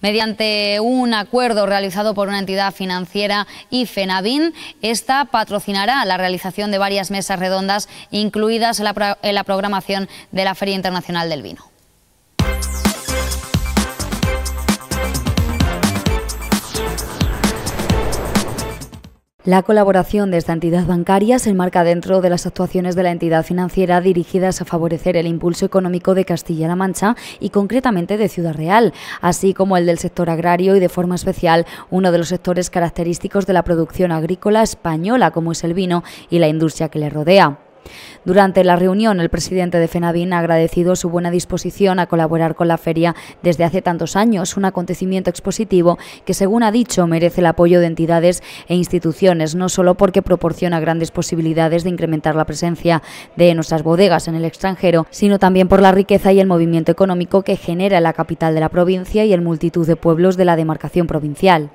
Mediante un acuerdo realizado por una entidad financiera y esta patrocinará la realización de varias mesas redondas incluidas en la programación de la Feria Internacional del Vino. La colaboración de esta entidad bancaria se enmarca dentro de las actuaciones de la entidad financiera dirigidas a favorecer el impulso económico de Castilla-La Mancha y concretamente de Ciudad Real, así como el del sector agrario y de forma especial uno de los sectores característicos de la producción agrícola española como es el vino y la industria que le rodea. Durante la reunión, el presidente de FENABIN ha agradecido su buena disposición a colaborar con la feria desde hace tantos años, un acontecimiento expositivo que, según ha dicho, merece el apoyo de entidades e instituciones, no solo porque proporciona grandes posibilidades de incrementar la presencia de nuestras bodegas en el extranjero, sino también por la riqueza y el movimiento económico que genera la capital de la provincia y el multitud de pueblos de la demarcación provincial.